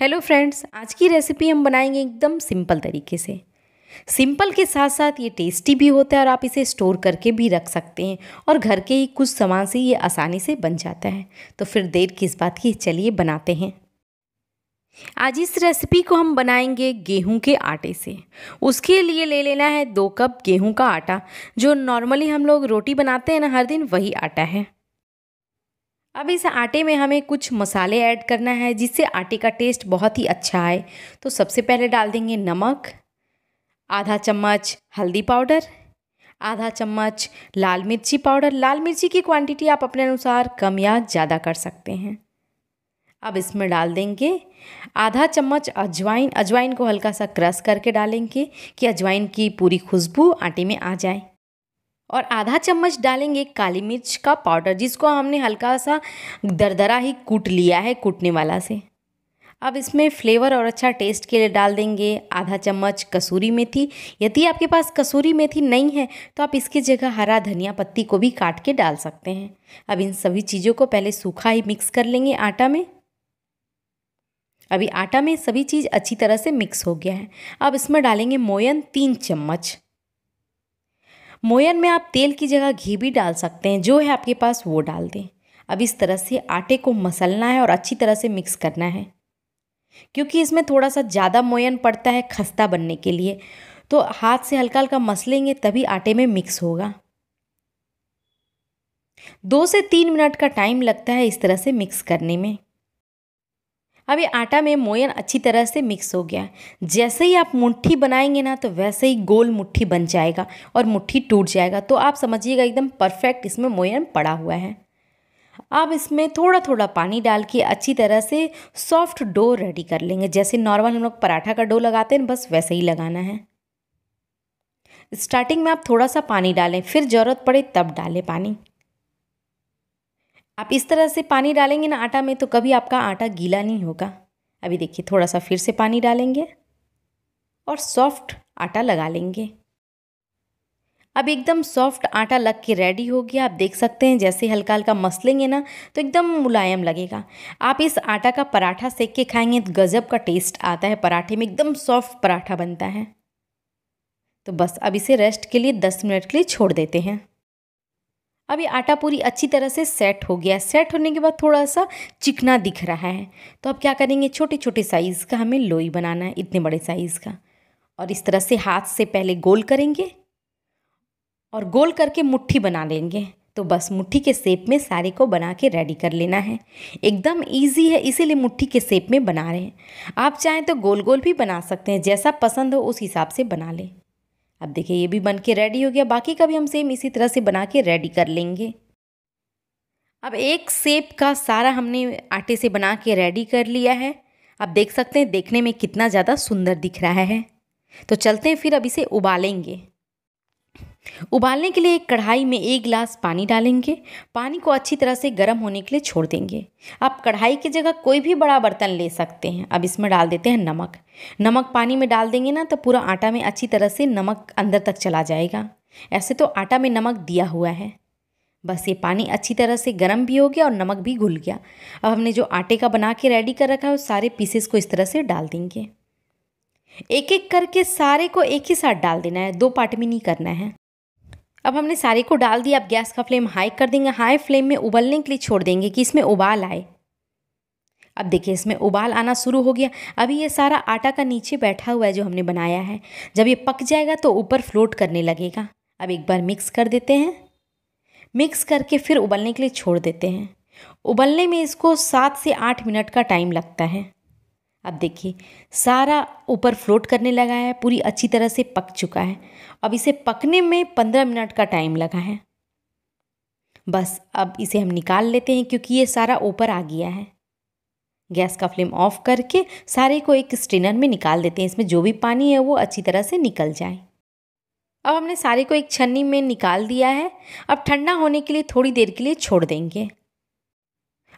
hello friends आज की recipe हम बनाएंगे एकदम सिंपल तरीके से सिंपल के साथ साथ ये टेस्टी भी होता है और आप इसे स्टोर करके भी रख सकते हैं और घर के ही कुछ सामान से ये आसानी से बन जाता है तो फिर देर किस बात की चलिए बनाते हैं आज इस रेसिपी को हम बनाएंगे गेहूं के आटे से उसके लिए ले लेना है दो कप गेहूं का आटा जो नॉर्मली हम लोग रोटी बनाते हैं ना हर दिन वही आटा है अब इस आटे में हमें कुछ मसाले ऐड करना है जिससे आटे का टेस्ट बहुत ही अच्छा आए तो सबसे पहले डाल देंगे नमक आधा चम्मच हल्दी पाउडर आधा चम्मच लाल मिर्ची पाउडर लाल मिर्ची की क्वांटिटी आप अपने अनुसार कम या ज़्यादा कर सकते हैं अब इसमें डाल देंगे आधा चम्मच अजवाइन अजवाइन को हल्का सा क्रश करके डालेंगे कि अजवाइन की पूरी खुशबू आटे में आ जाए और आधा चम्मच डालेंगे काली मिर्च का पाउडर जिसको हमने हल्का सा दरदरा ही कूट लिया है कूटने वाला से अब इसमें फ्लेवर और अच्छा टेस्ट के लिए डाल देंगे आधा चम्मच कसूरी मेथी यदि आपके पास कसूरी मेथी नहीं है तो आप इसकी जगह हरा धनिया पत्ती को भी काट के डाल सकते हैं अब इन सभी चीज़ों को पहले सूखा ही मिक्स कर लेंगे आटा में अभी आटा में सभी चीज़ अच्छी तरह से मिक्स हो गया है अब इसमें डालेंगे मोयन तीन चम्मच मोयन में आप तेल की जगह घी भी डाल सकते हैं जो है आपके पास वो डाल दें अब इस तरह से आटे को मसलना है और अच्छी तरह से मिक्स करना है क्योंकि इसमें थोड़ा सा ज़्यादा मोयन पड़ता है खस्ता बनने के लिए तो हाथ से हल्का हल्का मसलेंगे तभी आटे में मिक्स होगा दो से तीन मिनट का टाइम लगता है इस तरह से मिक्स करने में अब ये आटा में मोयन अच्छी तरह से मिक्स हो गया जैसे ही आप मुट्ठी बनाएंगे ना तो वैसे ही गोल मुट्ठी बन जाएगा और मुट्ठी टूट जाएगा तो आप समझिएगा एकदम परफेक्ट इसमें मोयन पड़ा हुआ है अब इसमें थोड़ा थोड़ा पानी डाल के अच्छी तरह से सॉफ्ट डो रेडी कर लेंगे जैसे नॉर्मल हम लोग पराठा का डो लगाते हैं बस वैसे ही लगाना है स्टार्टिंग में आप थोड़ा सा पानी डालें फिर ज़रूरत पड़े तब डालें पानी आप इस तरह से पानी डालेंगे ना आटा में तो कभी आपका आटा गीला नहीं होगा अभी देखिए थोड़ा सा फिर से पानी डालेंगे और सॉफ्ट आटा लगा लेंगे अब एकदम सॉफ्ट आटा लग के रेडी हो गया आप देख सकते हैं जैसे हल्का हल्का मसलेंगे ना तो एकदम मुलायम लगेगा आप इस आटा का पराठा सेक के खाएंगे तो गज़ब का टेस्ट आता है पराठे में एकदम सॉफ्ट पराठा बनता है तो बस अब इसे रेस्ट के लिए दस मिनट के लिए छोड़ देते हैं अब ये आटा पूरी अच्छी तरह से सेट हो गया सेट होने के बाद थोड़ा सा चिकना दिख रहा है तो अब क्या करेंगे छोटे छोटे साइज़ का हमें लोई बनाना है इतने बड़े साइज़ का और इस तरह से हाथ से पहले गोल करेंगे और गोल करके मुट्ठी बना लेंगे तो बस मुट्ठी के सेप में सारे को बना के रेडी कर लेना है एकदम इजी है इसीलिए मुट्ठी के सेप में बना रहे हैं आप चाहें तो गोल गोल भी बना सकते हैं जैसा पसंद हो उस हिसाब से बना लें अब देखिए ये भी बन के रेडी हो गया बाकी का भी हम सेम इसी तरह से बना के रेडी कर लेंगे अब एक सेप का सारा हमने आटे से बना के रेडी कर लिया है अब देख सकते हैं देखने में कितना ज़्यादा सुंदर दिख रहा है तो चलते हैं फिर अब इसे उबालेंगे उबालने के लिए एक कढ़ाई में एक गिलास पानी डालेंगे पानी को अच्छी तरह से गर्म होने के लिए छोड़ देंगे आप कढ़ाई की जगह कोई भी बड़ा बर्तन ले सकते हैं अब इसमें डाल देते हैं नमक नमक पानी में डाल देंगे ना तो पूरा आटा में अच्छी तरह से नमक अंदर तक चला जाएगा ऐसे तो आटा में नमक दिया हुआ है बस ये पानी अच्छी तरह से गर्म भी हो गया और नमक भी घुल गया अब हमने जो आटे का बना के रेडी कर रखा है उस सारे पीसेस को इस तरह से डाल देंगे एक एक करके सारे को एक ही साथ डाल देना है दो पार्ट में नहीं करना है अब हमने सारे को डाल दिया अब गैस का फ्लेम हाई कर देंगे हाई फ्लेम में उबलने के लिए छोड़ देंगे कि इसमें उबाल आए अब देखिए इसमें उबाल आना शुरू हो गया अभी ये सारा आटा का नीचे बैठा हुआ है जो हमने बनाया है जब ये पक जाएगा तो ऊपर फ्लोट करने लगेगा अब एक बार मिक्स कर देते हैं मिक्स करके फिर उबलने के लिए छोड़ देते हैं उबलने में इसको सात से आठ मिनट का टाइम लगता है अब देखिए सारा ऊपर फ्लोट करने लगा है पूरी अच्छी तरह से पक चुका है अब इसे पकने में पंद्रह मिनट का टाइम लगा है बस अब इसे हम निकाल लेते हैं क्योंकि ये सारा ऊपर आ गया है गैस का फ्लेम ऑफ करके सारे को एक स्ट्रेनर में निकाल देते हैं इसमें जो भी पानी है वो अच्छी तरह से निकल जाए अब हमने सारे को एक छन्नी में निकाल दिया है अब ठंडा होने के लिए थोड़ी देर के लिए छोड़ देंगे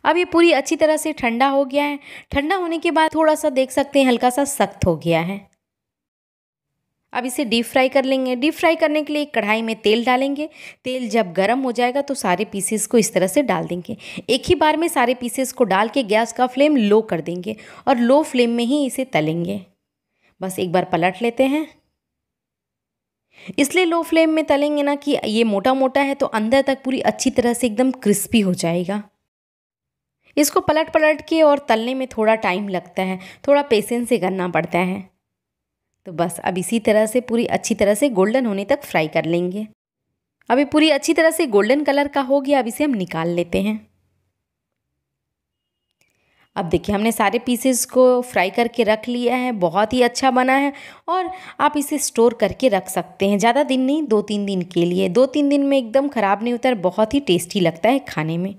अब ये पूरी अच्छी तरह से ठंडा हो गया है ठंडा होने के बाद थोड़ा सा देख सकते हैं हल्का सा सख्त हो गया है अब इसे डीप फ्राई कर लेंगे डीप फ्राई करने के लिए एक कढ़ाई में तेल डालेंगे तेल जब गर्म हो जाएगा तो सारे पीसेस को इस तरह से डाल देंगे एक ही बार में सारे पीसेस को डाल के गैस का फ्लेम लो कर देंगे और लो फ्लेम में ही इसे तलेंगे बस एक बार पलट लेते हैं इसलिए लो फ्लेम में तलेंगे ना कि ये मोटा मोटा है तो अंदर तक पूरी अच्छी तरह से एकदम क्रिस्पी हो जाएगा इसको पलट पलट के और तलने में थोड़ा टाइम लगता है थोड़ा पेशेंस से करना पड़ता है तो बस अब इसी तरह से पूरी अच्छी तरह से गोल्डन होने तक फ्राई कर लेंगे अभी पूरी अच्छी तरह से गोल्डन कलर का हो गया अब इसे हम निकाल लेते हैं अब देखिए हमने सारे पीसेस को फ्राई करके रख लिया है बहुत ही अच्छा बना है और आप इसे स्टोर करके रख सकते हैं ज़्यादा दिन नहीं दो तीन दिन के लिए दो तीन दिन में एकदम ख़राब नहीं होता है बहुत ही टेस्टी लगता है खाने में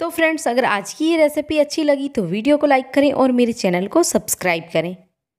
तो फ्रेंड्स अगर आज की ये रेसिपी अच्छी लगी तो वीडियो को लाइक करें और मेरे चैनल को सब्सक्राइब करें